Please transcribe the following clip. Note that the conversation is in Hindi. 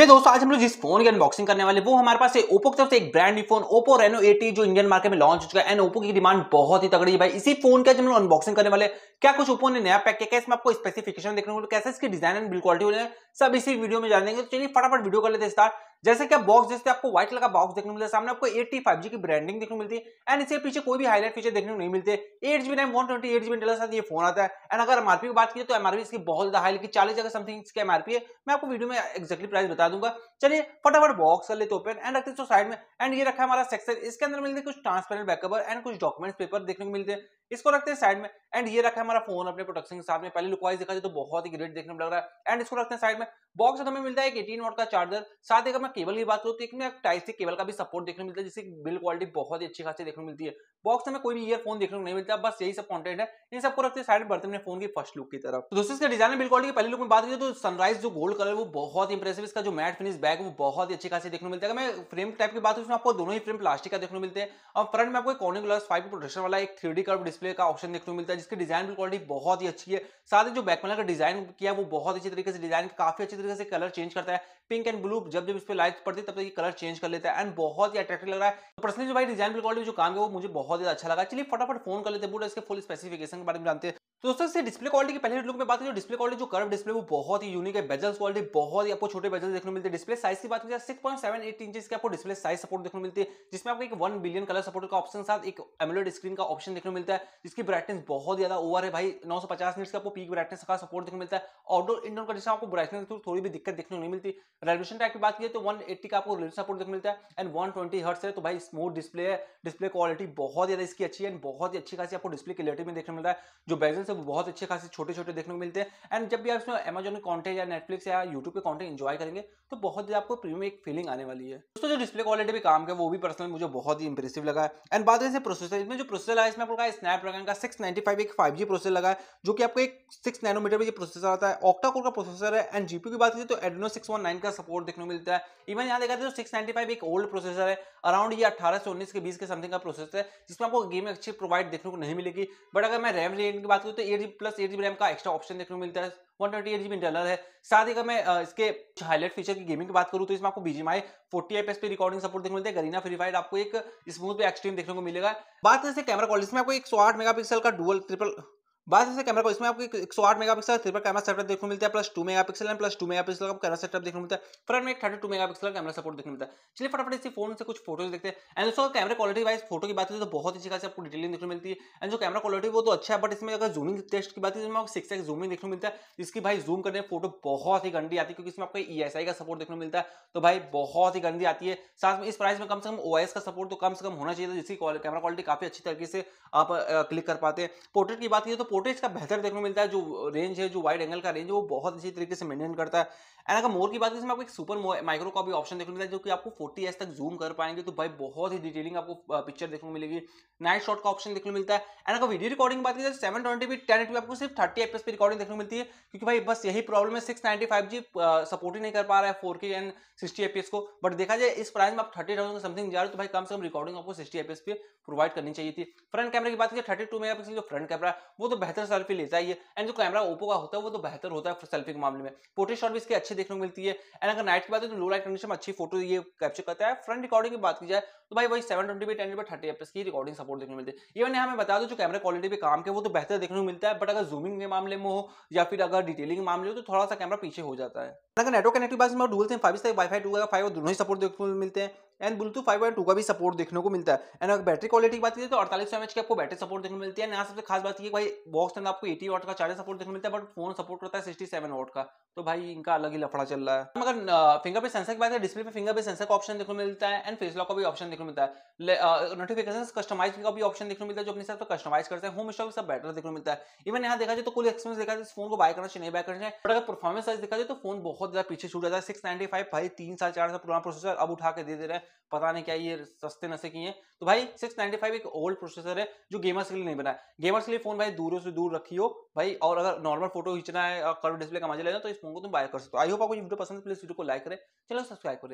ये दोस्तों आज हम लोग जिस फोन की अनबॉक्सिंग करने वाले वो हमारे पास है की तरफ से एक brand new phone Oppo Reno 80 जो इंडियन मार्केट में लॉन्च हो चुका है एंड ओपो की डिमांड बहुत ही तगड़ी है भाई इसी फोन का हम लोग अनबॉक्सिंग करने वाले क्या कुछ ओपो ने नया पैक किया कैसे आपको स्पेसिफिकेशन देखने को कैसे इसकी डिजाइन एंड बिल क्वालिटी सब इसी वीडियो में जानेंगे तो चलिए फटाफट वीडियो कर लेते स्टार्ट जैसे कि बॉक्स जैसे आपको व्हाइट कलर का बॉक्स देखने मिलता है सामने आपको एट्टी फाइव जी की ब्रांडिंग देखने मिलती है एंड इसके पीछे कोई भी हाईलाइट फीचर देखने को नहीं मिलते eight G RAM one twenty eight G B साथ ये फोन आता है एंड अगर एमआरपी की बात की तो एमआरपी इसकी बहुत ज्यादा हाई लेकिन चालीस जगह समथिंग इसके एमआरपी है मैं आपको वीडियो में एक्जैक्टली प्राइस बता दूंगा चलिए फटाफट बॉक्स कर लेते ओपन एंड रखते साइड में एंड ये रखा हमारा सेक्शन इसके अंदर मिलते कुछ ट्रांसपेरेंट बैकअप एंड कुछ डॉक्यूमेंट्स पेपर देखने को मिलते हैं इसको रखते हैं साइड में एंड ये रखा है हमारा फोन अपने प्रोडक्शन के साथ में पहले लुकवाइज देखा जाए तो बहुत ही ग्रेट देखने में लग रहा है एंड इसको रखते हैं साइड में बॉक्स हमें मिलता है एक एटीन वोट का चार्जर साथ ही अगर मैं केबल की बात करूँ तो एक टाइप से केबल का भी सपोर्ट देखने मिलता है जिससे बिल्ड क्वालिटी बहुत ही अच्छी खासी देखने मिलती है बॉक्स हमें कोई भी ईयरफोन देखने को नहीं मिलता बस यही सब कॉन्टेंट है इन सबको रखते हैं साइड में बर्तन फोन की फर्स्ट लुक की तरफ तो दोस्तों इसका डिजाइन बिल क्वालिटी पहले लुक में बात करिए तो सनराइज जो गोल्ड कलर वो बहुत इंप्रेसिव इसका जो मैट फिनिश बैग वो बहुत ही अच्छी खासी देखने मिलता है मैं फ्रेम टाइप की बात करूँ आपको दोनों ही फ्रेम प्लास्टिक का देखने मिलते हैं और फ्रंट में आपको कॉनिक फाइव प्रोडक्शन वाला एक थ्री कर्व डिस्प्ले डिस्प्ले का ऑप्शन देखने को मिलता है जिसकी डिजाइन की क्वालिटी बहुत ही अच्छी है साथ ही जो बैकपैनल का डिजाइन किया वो बहुत अच्छी तरीके से डिजाइन काफी अच्छी तरीके से कलर चेंज करता है पिंक एंड ब्लू जब जब इस पर लाइट पड़ती है तब तक ये कलर चेंज कर लेता है एंड बहुत ही अट्रैक्टिव लग रहा है पर्सनली तो जो भाई डिजाइन क्वालिटी जो काम है वो मुझे बहुत ही अच्छा लगा चलिए फटाफट फोन कर लेते हैं पूरा इसके फुल स्पेसिफिकेशन के बारे में जानते हैं तो दोस्तों इससे डिस्प्ले क्वालिटी की पहले लुक में बात करें डिस्प्ले क्वालिटी जो कर्व डिस्प्ले वो बहुत ही यूनिक है बेजल्स क्वालिटी बहुत ही आपको छोटे बेजल देखने मिलते हैं डिस्प्ले साइज की बात करें six point seven eight inch की आपको डिस्प्ले साइज सपोर्ट देखने मिलती है जिसमें आपको एक वन बिलियन कलर सपोर्ट का ऑप्शन साथ एक एमोलेड स्क्रीन का ऑप्शन देखने मिलता है जिसकी ब्राइटनेस बहुत ज्यादा ओवर है भाई नौ सौ पचास मिनट का आपको पीक ब्राइटनेस का सपोर्ट देखने मिलता है आउटडोर इंडोर का जिसमें आपको ब्राइटनेस थोड़ी थोड़ी भी दिक्कत देखने को नहीं मिलती रेवल्यूशन टाइप की बात की तो वन एट्टी का आपको रेल सपोर्ट देखने मिलता है एंड वन ट्वेंटी हर्ट्स है तो भाई स्मूथ डिस्प्ले है डिस्प्ले क्वालिटी बहुत ज्यादा इसकी अच्छी है एंड बहुत ही अच्छी खासी आपको डिस्प्ले क्लियरिटी में देखने मिलता है जो बेजल्स से वो बहुत अच्छे खासे छोटे छोटे देखने को मिलते हैं एंड जब भी आप इसमें अमेजोन के कॉन्टेंट या नेटफ्लिक्स या यूट्यूब के कॉन्टेंट इन्जॉय करेंगे तो बहुत ही आपको प्रीमियम एक फीलिंग आने वाली है दोस्तों जो डिस्प्ले क्वालिटी भी काम का वो भी पर्सनल मुझे बहुत ही इंप्रेसिव लगा है एंड बात करें प्रोसेसर इसमें जो प्रोसेसर है इसमें आपको ड्रैगन का सिक्स एक फाइव प्रोसेसर लगा है जो कि आपको एक सिक्स नैनोमीटर भी प्रोसेसर आता है ऑक्टा कोर का प्रोसेसर है एंड जीपी की बात करें तो एडनो सिक्स का सपोर्ट देखने को मिलता है इवन यहाँ देखा तो सिक्स एक ओल्ड प्रोसेसर है अराउंड ये अठारह से उन्नीस के बीस के समथिंग का प्रोसेसर है जिसमें आपको गेम अच्छी प्रोवाइड देखने को नहीं मिलेगी बट अगर मैं रैम रेट की बात करूँ तो सकते हो eight G plus eight G RAM का एक्स्ट्रा ऑप्शन देखने को मिलता है one twenty eight G internal है साथ ही अगर मैं इसके हाईलाइट फीचर की गेमिंग की बात करूँ तो इसमें आपको आई फोर्टी एफ पे रिकॉर्डिंग सपोर्ट देखने को मिलता है गरीना फ्री फायर आपको एक स्मूथ पे एक्सट्रीम देखने को मिलेगा बात है कैमरा क्वालिटी में आपको एक सौ आठ मेगा का डुअल ट्रिपल बात है कैमरा को इसमें आपको एक सौ आठ mega pixel triple camera setup देखने को मिलता है plus two mega pixel and plus two mega pixel का कैमरा सेटअप देखने मिलता है फ्रंट में एक थर्टी टू मेगा पिक्सल का कैमरा सपोर्ट देखने मिलता है चलिए फटाफट इसी फोन से कुछ फोटोज देखते हैं एंड दोस्तों कैमरा क्वालिटी वाइज फोटो की बात करें तो बहुत अच्छी खासी आपको डिटेलिंग देखने मिलती है एंड जो कैमरा क्वालिटी वो तो अच्छा है बट इसमें अगर जूमिंग टेस्ट की बात है आपको सिक्स एक्स जूमिंग देखने मिलता है जिसकी भाई जूम करने फोटो बहुत ही गंदी आती है क्योंकि इसमें आपको ई एस आई का सपोर्ट देखने मिलता है तो भाई बहुत ही गंदी आती है साथ में इस प्राइस में कम से कम ओ एस का सपोर्ट तो कम से कम होना चाहिए जिसकी कैमरा क्वालिटी काफी अच्छी तरीके से आप क्लिक कर पाते हैं पोर्ट्रेट की बात की तो पोर्ट्रेट का बेहतर देखने को मिलता है जो रेंज है जो वाइड एंगल का रेंज है वो बहुत अच्छी तरीके से मेंटेन करता है एंड अगर मोर की बात करें इसमें आपको एक सुपर माइक्रो का भी ऑप्शन देखने को मिलता है जो कि आपको फोर्टी एस तक जूम कर पाएंगे तो भाई बहुत ही डिटेलिंग आपको पिक्चर देखने को मिलेगी नाइट शॉट का ऑप्शन देखने को मिलता है एंड अगर वीडियो रिकॉर्डिंग बात करें सेवन तो ट्वेंटी भी टेन एट आपको सिर्फ थर्टी एफ पे रिकॉर्डिंग देखने को मिलती है क्योंकि भाई बस यही प्रॉब्लम है six ninety five G support ही नहीं कर पा रहा है four K and sixty F को बट देखा जाए इस प्राइस में आप थर्टी थाउजेंड समथिंग जा रहे हो तो भाई कम से कम रिकॉर्डिंग आपको सिक्सटी एफ पे प्रोवाइड करनी चाहिए थी फ्रंट कैमरे की बात करें थर्टी टू मेगा पिक्सल जो फ्रंट कैमरा वो तो बेहतर सेल्फी लेता है एंड जो कैमरा ओपो का होता है वो तो बेहतर होता है सेल्फी के मामले में पोर्ट्रेट शॉट भी इसके अच्छे देखने को मिलती है एंड अगर नाइट की बात है तो लो लाइट कंडीशन में अच्छी फोटो ये कैप्चर करता है फ्रंट रिकॉर्डिंग की बात की जाए तो भाई वही सेवन ट्वेंटी टेन पर थर्टी एफ की रिकॉर्डिंग सपोर्ट देखने को मिलती है इवन यहाँ मैं बता दूँ जो कैमरा क्वालिटी भी काम के वो तो बेहतर देखने को मिलता है बट अगर जूमिंग के मामले में हो या फिर अगर डिटेलिंग के मामले हो तो थोड़ा सा कैमरा पीछे हो जाता है अगर नेटवर्क कनेक्टिव बात में डूल से फाइव से वाई वाईफाई टू फाइव दोनों ही सपोर्ट देखने को मिलते हैं and Bluetooth five point two का भी सपोर्ट देखने को मिलता है एंड अगर बैटरी क्वालिटी की बात करें तो अड़तालीस सौ एमएच की आपको बैटरी सपोर्ट देखने को मिलती है यहाँ सबसे खास बात की भाई बॉक्स में आपको एटी वॉट का चार्जर सपोर्ट देखने मिलता है बट फोन सपोर्ट करता है सिक्सटी सेवन वॉट का तो भाई इनका अलग ही लफड़ा चल रहा है मगर फिंगरप्रिंट सेंसर की बात है डिस्प्ले पे फिंगरप्रिंट सेंसर का ऑप्शन देखने को मिलता है एंड फेस लॉक का भी ऑप्शन देखने को मिलता है नोटिफिकेशन कस्टमाइज का भी ऑप्शन देखने को मिलता है जो अपने साथ कस्टमाइज करते हैं होम स्टॉक सब बेटर देखने को मिलता है इवन यहाँ देखा जाए तो कुल एक्सपीरियंस देखा जाए फोन को बाय करना चाहिए नहीं बाय करना चाहिए बट अगर परफॉर्मेंस देखा जाए तो फोन बहुत ज्यादा पीछे छूट जाता है सिक्स नाइन्टी फाइव भाई तीन साल चार साल पुराना प्रोसेसर अब उठा के दे दे रहे हैं पता नहीं क्या ये सस्ते नशे की है तो भाई 695 एक ओल्ड प्रोसेसर है जो गेमर्स के लिए नहीं बना है गेमर्स के लिए फोन भाई दूरों से दूर रखियो भाई और अगर नॉर्मल फोटो खींचना है और कर्व डिस्प्ले का मजा लेना तो इस फोन को तुम बाय कर सकते हो आई होप आपको वीडियो पसंद प्लीज वीडियो को लाइक करें चलो सब्सक्राइब करें